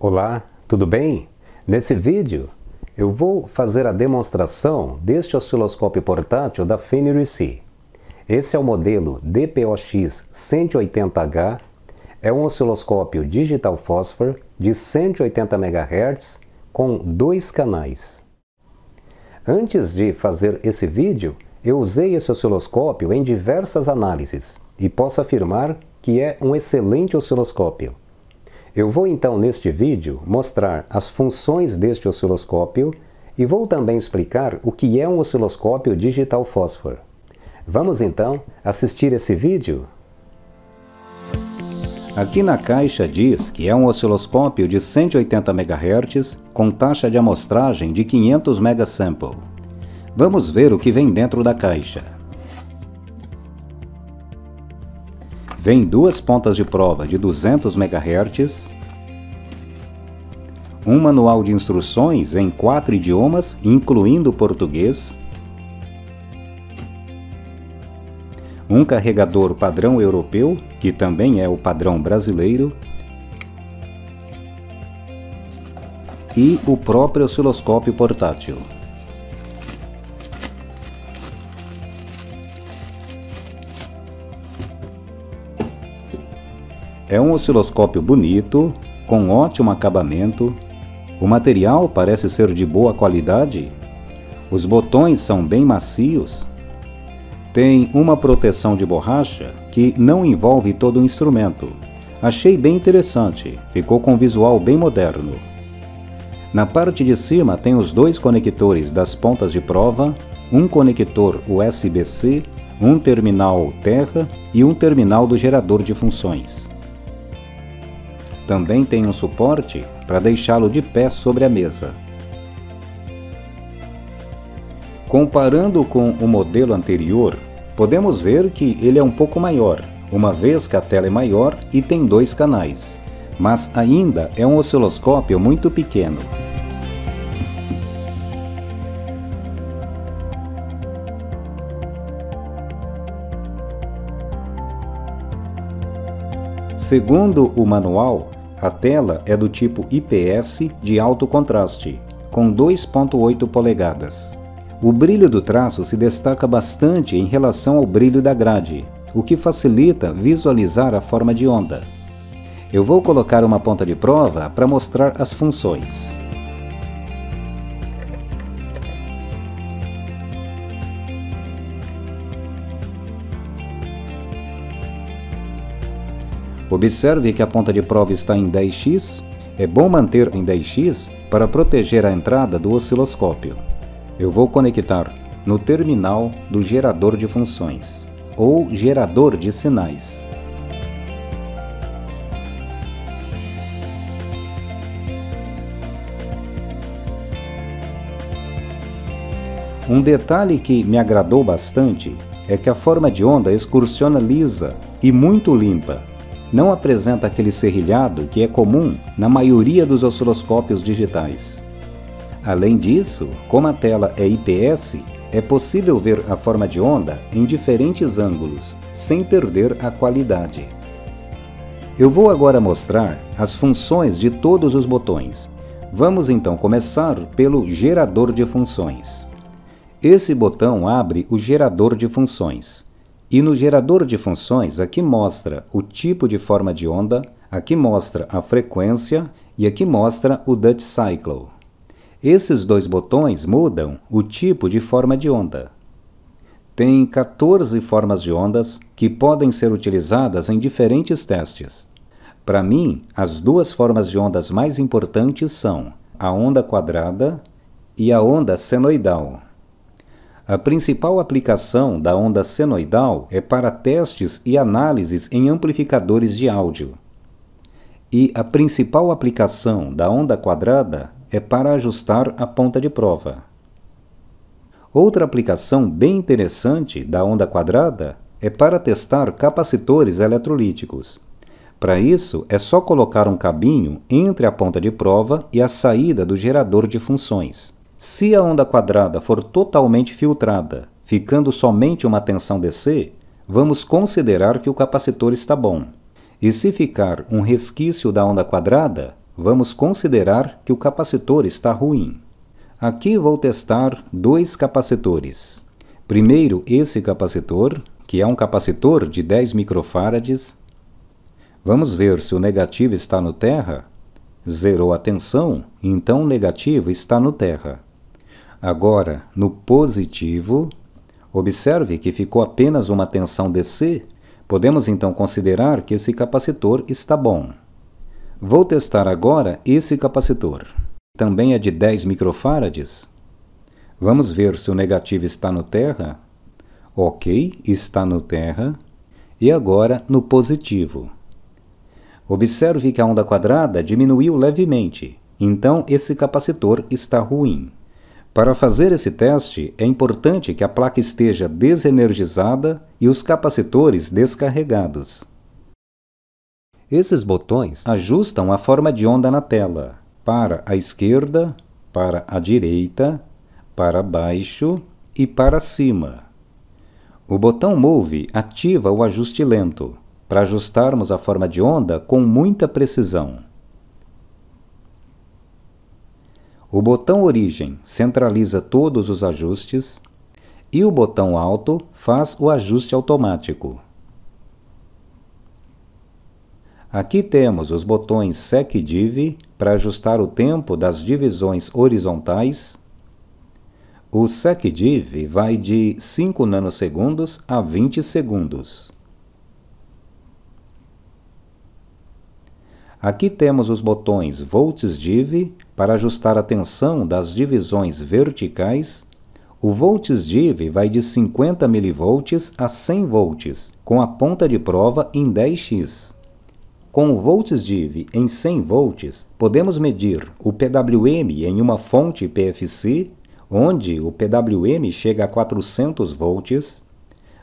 Olá, tudo bem? Nesse vídeo eu vou fazer a demonstração deste osciloscópio portátil da Fenrir-C. Esse é o modelo DPOX 180H, é um osciloscópio digital fósforo de 180 MHz com dois canais. Antes de fazer esse vídeo, eu usei esse osciloscópio em diversas análises e posso afirmar que é um excelente osciloscópio. Eu vou então neste vídeo mostrar as funções deste osciloscópio e vou também explicar o que é um osciloscópio digital fósforo. Vamos então assistir esse vídeo? Aqui na caixa diz que é um osciloscópio de 180 MHz com taxa de amostragem de 500 megasample. Vamos ver o que vem dentro da caixa. Vem duas pontas de prova de 200 MHz, um manual de instruções em quatro idiomas, incluindo português, um carregador padrão europeu, que também é o padrão brasileiro, e o próprio osciloscópio portátil. É um osciloscópio bonito, com ótimo acabamento. O material parece ser de boa qualidade. Os botões são bem macios. Tem uma proteção de borracha que não envolve todo o instrumento. Achei bem interessante, ficou com visual bem moderno. Na parte de cima tem os dois conectores das pontas de prova, um conector USB-C, um terminal terra e um terminal do gerador de funções. Também tem um suporte para deixá-lo de pé sobre a mesa. Comparando com o modelo anterior, podemos ver que ele é um pouco maior, uma vez que a tela é maior e tem dois canais, mas ainda é um osciloscópio muito pequeno. Segundo o manual, a tela é do tipo IPS de alto contraste, com 2.8 polegadas. O brilho do traço se destaca bastante em relação ao brilho da grade, o que facilita visualizar a forma de onda. Eu vou colocar uma ponta de prova para mostrar as funções. Observe que a ponta de prova está em 10x. É bom manter em 10x para proteger a entrada do osciloscópio. Eu vou conectar no terminal do gerador de funções ou gerador de sinais. Um detalhe que me agradou bastante é que a forma de onda excursiona lisa e muito limpa, não apresenta aquele serrilhado que é comum na maioria dos osciloscópios digitais. Além disso, como a tela é IPS, é possível ver a forma de onda em diferentes ângulos, sem perder a qualidade. Eu vou agora mostrar as funções de todos os botões. Vamos então começar pelo gerador de funções. Esse botão abre o gerador de funções. E no gerador de funções, aqui mostra o tipo de forma de onda, aqui mostra a frequência e aqui mostra o Dutch Cycle. Esses dois botões mudam o tipo de forma de onda. Tem 14 formas de ondas que podem ser utilizadas em diferentes testes. Para mim, as duas formas de ondas mais importantes são a onda quadrada e a onda senoidal. A principal aplicação da onda senoidal é para testes e análises em amplificadores de áudio. E a principal aplicação da onda quadrada é para ajustar a ponta de prova. Outra aplicação bem interessante da onda quadrada é para testar capacitores eletrolíticos. Para isso, é só colocar um cabinho entre a ponta de prova e a saída do gerador de funções. Se a onda quadrada for totalmente filtrada, ficando somente uma tensão DC, vamos considerar que o capacitor está bom. E se ficar um resquício da onda quadrada, vamos considerar que o capacitor está ruim. Aqui vou testar dois capacitores. Primeiro esse capacitor, que é um capacitor de 10 microfarads. Vamos ver se o negativo está no terra. Zerou a tensão, então o negativo está no terra. Agora, no positivo, observe que ficou apenas uma tensão DC, podemos então considerar que esse capacitor está bom. Vou testar agora esse capacitor. Também é de 10 microfarads. Vamos ver se o negativo está no terra. Ok, está no terra. E agora no positivo. Observe que a onda quadrada diminuiu levemente, então esse capacitor está ruim. Para fazer esse teste, é importante que a placa esteja desenergizada e os capacitores descarregados. Esses botões ajustam a forma de onda na tela, para a esquerda, para a direita, para baixo e para cima. O botão Move ativa o ajuste lento, para ajustarmos a forma de onda com muita precisão. O botão Origem centraliza todos os ajustes e o botão Alto faz o ajuste automático. Aqui temos os botões Sec Div para ajustar o tempo das divisões horizontais. O Sec Div vai de 5 nanosegundos a 20 segundos. Aqui temos os botões Volts Div para ajustar a tensão das divisões verticais. O Volts Div vai de 50 mV a 100 V com a ponta de prova em 10x. Com o Volts Div em 100 V, podemos medir o PWM em uma fonte PFC, onde o PWM chega a 400 volts,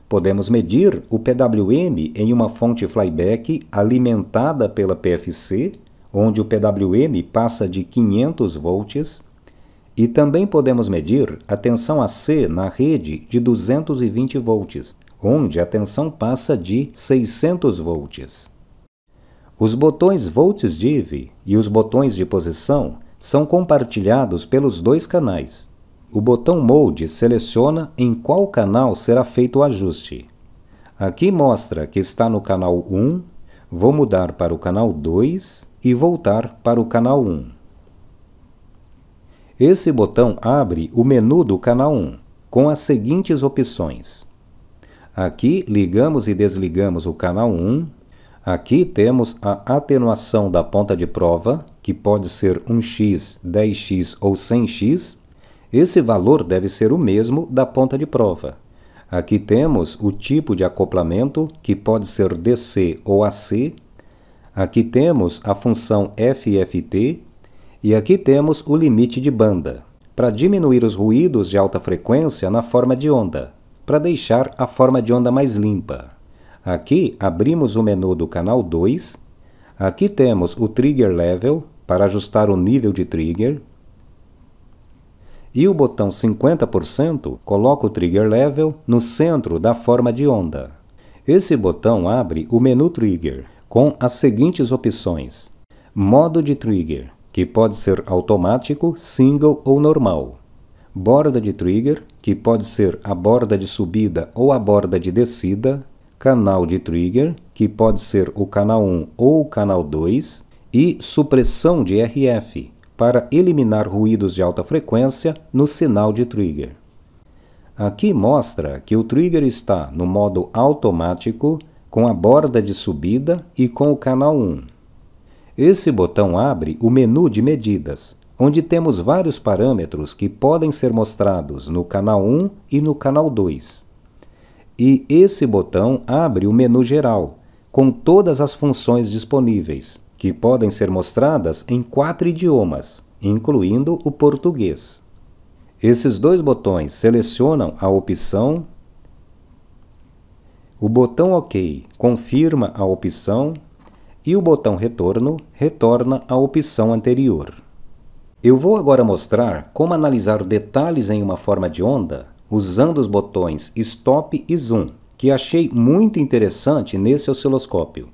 Podemos medir o PWM em uma fonte flyback alimentada pela PFC, onde o PWM passa de 500 volts, e também podemos medir a tensão AC na rede de 220 volts, onde a tensão passa de 600 volts. Os botões volts div e os botões de posição são compartilhados pelos dois canais, o botão Mode seleciona em qual canal será feito o ajuste. Aqui mostra que está no canal 1, vou mudar para o canal 2 e voltar para o canal 1. Esse botão abre o menu do canal 1, com as seguintes opções. Aqui ligamos e desligamos o canal 1. Aqui temos a atenuação da ponta de prova, que pode ser 1x, 10x ou 100x. Esse valor deve ser o mesmo da ponta de prova. Aqui temos o tipo de acoplamento, que pode ser DC ou AC. Aqui temos a função FFT. E aqui temos o limite de banda, para diminuir os ruídos de alta frequência na forma de onda, para deixar a forma de onda mais limpa. Aqui abrimos o menu do canal 2. Aqui temos o Trigger Level, para ajustar o nível de trigger e o botão 50% coloca o trigger level no centro da forma de onda. Esse botão abre o menu trigger com as seguintes opções: modo de trigger, que pode ser automático, single ou normal. Borda de trigger, que pode ser a borda de subida ou a borda de descida. Canal de trigger, que pode ser o canal 1 ou o canal 2. E supressão de RF, para eliminar ruídos de alta frequência no sinal de trigger. Aqui mostra que o trigger está no modo automático, com a borda de subida e com o canal 1. Esse botão abre o menu de medidas, onde temos vários parâmetros que podem ser mostrados no canal 1 e no canal 2. E esse botão abre o menu geral, com todas as funções disponíveis, que podem ser mostradas em quatro idiomas, incluindo o português. Esses dois botões selecionam a opção. O botão OK confirma a opção e o botão Retorno retorna à opção anterior. Eu vou agora mostrar como analisar detalhes em uma forma de onda usando os botões Stop e Zoom, que achei muito interessante nesse osciloscópio.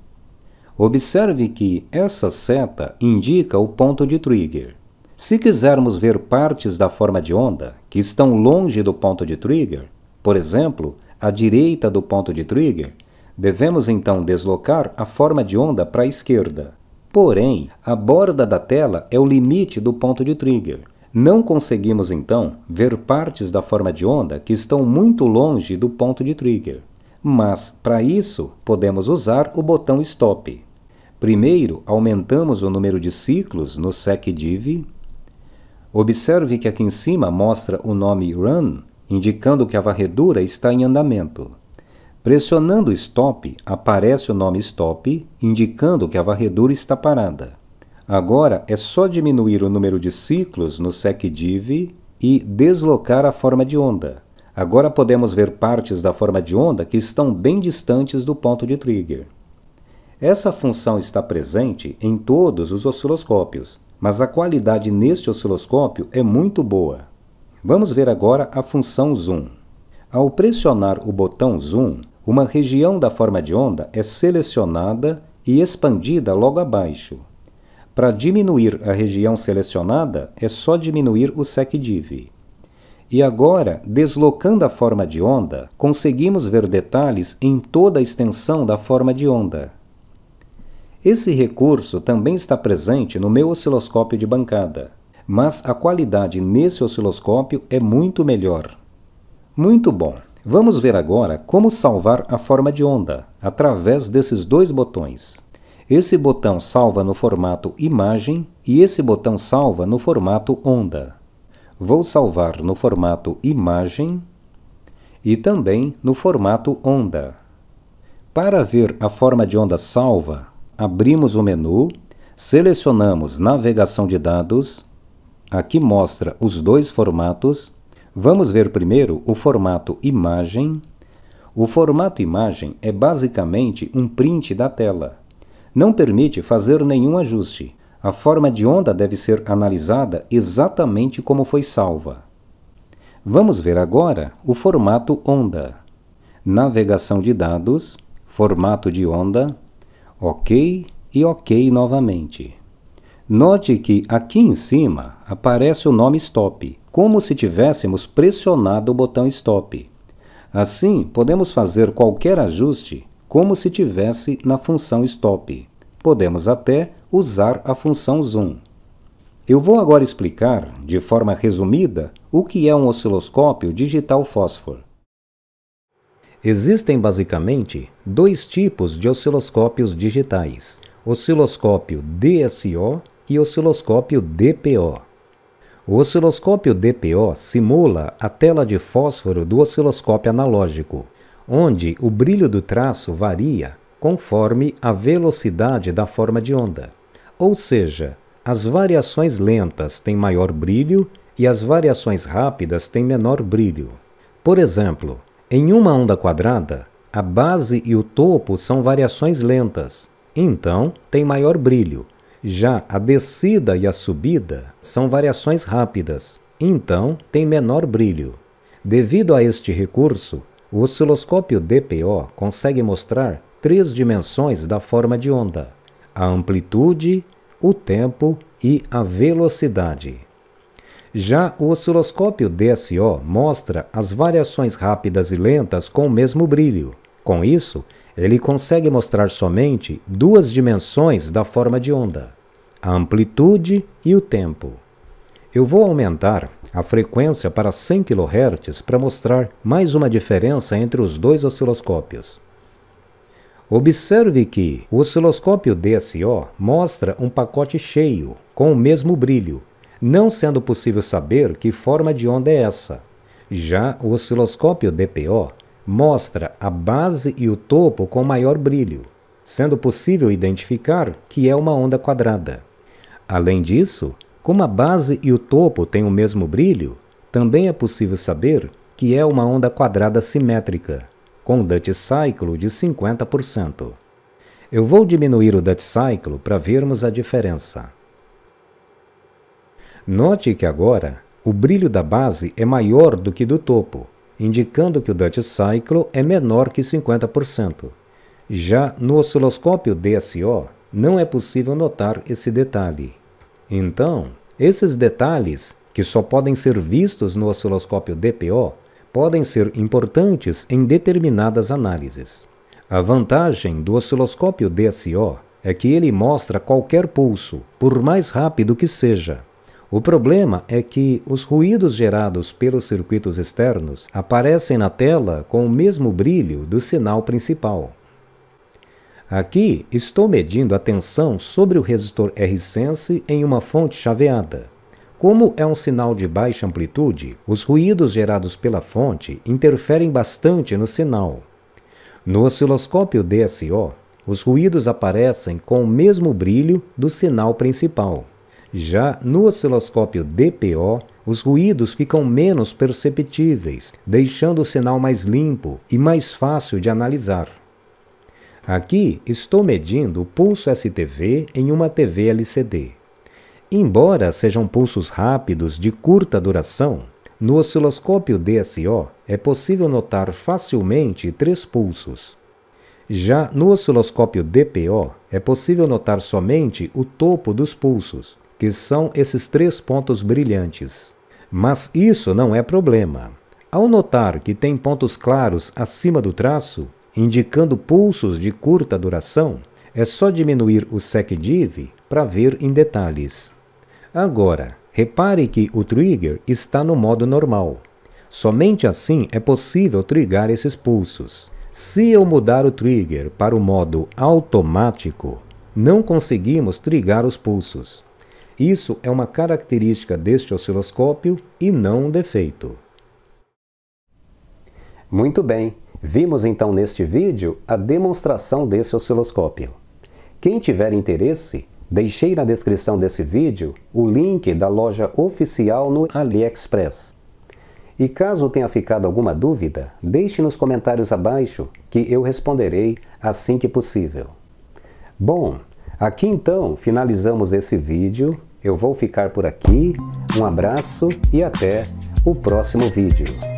Observe que essa seta indica o ponto de trigger. Se quisermos ver partes da forma de onda que estão longe do ponto de trigger, por exemplo, à direita do ponto de trigger, devemos então deslocar a forma de onda para a esquerda. Porém, a borda da tela é o limite do ponto de trigger. Não conseguimos então ver partes da forma de onda que estão muito longe do ponto de trigger mas para isso podemos usar o botão Stop. Primeiro, aumentamos o número de ciclos no SecDiv. Observe que aqui em cima mostra o nome Run, indicando que a varredura está em andamento. Pressionando Stop, aparece o nome Stop, indicando que a varredura está parada. Agora é só diminuir o número de ciclos no SecDiv e deslocar a forma de onda. Agora podemos ver partes da forma de onda que estão bem distantes do ponto de trigger. Essa função está presente em todos os osciloscópios, mas a qualidade neste osciloscópio é muito boa. Vamos ver agora a função zoom. Ao pressionar o botão zoom, uma região da forma de onda é selecionada e expandida logo abaixo. Para diminuir a região selecionada, é só diminuir o SecDiv. E agora, deslocando a forma de onda, conseguimos ver detalhes em toda a extensão da forma de onda. Esse recurso também está presente no meu osciloscópio de bancada, mas a qualidade nesse osciloscópio é muito melhor. Muito bom! Vamos ver agora como salvar a forma de onda, através desses dois botões. Esse botão salva no formato imagem e esse botão salva no formato onda vou salvar no formato imagem e também no formato onda. Para ver a forma de onda salva, abrimos o menu, selecionamos Navegação de dados, aqui mostra os dois formatos. Vamos ver primeiro o formato imagem. O formato imagem é basicamente um print da tela. Não permite fazer nenhum ajuste. A forma de onda deve ser analisada exatamente como foi salva. Vamos ver agora o formato onda. Navegação de dados, formato de onda, OK e OK novamente. Note que aqui em cima aparece o nome Stop, como se tivéssemos pressionado o botão Stop. Assim, podemos fazer qualquer ajuste como se tivesse na função Stop. Podemos até usar a função zoom. Eu vou agora explicar, de forma resumida, o que é um osciloscópio digital fósforo. Existem basicamente dois tipos de osciloscópios digitais: osciloscópio DSO e osciloscópio DPO. O osciloscópio DPO simula a tela de fósforo do osciloscópio analógico, onde o brilho do traço varia conforme a velocidade da forma de onda. Ou seja, as variações lentas têm maior brilho e as variações rápidas têm menor brilho. Por exemplo, em uma onda quadrada, a base e o topo são variações lentas, então tem maior brilho. Já a descida e a subida são variações rápidas, então tem menor brilho. Devido a este recurso, o osciloscópio DPO consegue mostrar três dimensões da forma de onda: a amplitude, o tempo e a velocidade. Já o osciloscópio DSO mostra as variações rápidas e lentas com o mesmo brilho. Com isso, ele consegue mostrar somente duas dimensões da forma de onda, a amplitude e o tempo. Eu vou aumentar a frequência para 100 kHz para mostrar mais uma diferença entre os dois osciloscópios. Observe que o osciloscópio DSO mostra um pacote cheio, com o mesmo brilho, não sendo possível saber que forma de onda é essa. Já o osciloscópio DPO mostra a base e o topo com maior brilho, sendo possível identificar que é uma onda quadrada. Além disso, como a base e o topo têm o mesmo brilho, também é possível saber que é uma onda quadrada simétrica com Dutch Cycle de 50%. Eu vou diminuir o Dutch Cycle para vermos a diferença. Note que agora o brilho da base é maior do que do topo, indicando que o Dutch Cycle é menor que 50%. Já no osciloscópio DSO, não é possível notar esse detalhe. Então, esses detalhes, que só podem ser vistos no osciloscópio DPO, podem ser importantes em determinadas análises. A vantagem do osciloscópio DSO é que ele mostra qualquer pulso, por mais rápido que seja. O problema é que os ruídos gerados pelos circuitos externos aparecem na tela com o mesmo brilho do sinal principal. Aqui estou medindo a tensão sobre o resistor R-Sense em uma fonte chaveada. Como é um sinal de baixa amplitude, os ruídos gerados pela fonte interferem bastante no sinal. No osciloscópio DSO, os ruídos aparecem com o mesmo brilho do sinal principal. Já no osciloscópio DPO, os ruídos ficam menos perceptíveis, deixando o sinal mais limpo e mais fácil de analisar. Aqui estou medindo o pulso STV em uma TV LCD. Embora sejam pulsos rápidos de curta duração, no osciloscópio DSO é possível notar facilmente três pulsos. Já no osciloscópio DPO é possível notar somente o topo dos pulsos, que são esses três pontos brilhantes. Mas isso não é problema. Ao notar que tem pontos claros acima do traço, indicando pulsos de curta duração, é só diminuir o SecDiv para ver em detalhes. Agora, repare que o trigger está no modo normal. Somente assim é possível trigar esses pulsos. Se eu mudar o trigger para o modo automático, não conseguimos trigar os pulsos. Isso é uma característica deste osciloscópio e não um defeito. Muito bem, vimos então neste vídeo a demonstração desse osciloscópio. Quem tiver interesse, Deixei na descrição desse vídeo o link da loja oficial no AliExpress. E caso tenha ficado alguma dúvida, deixe nos comentários abaixo que eu responderei assim que possível. Bom, aqui então finalizamos esse vídeo. Eu vou ficar por aqui. Um abraço e até o próximo vídeo.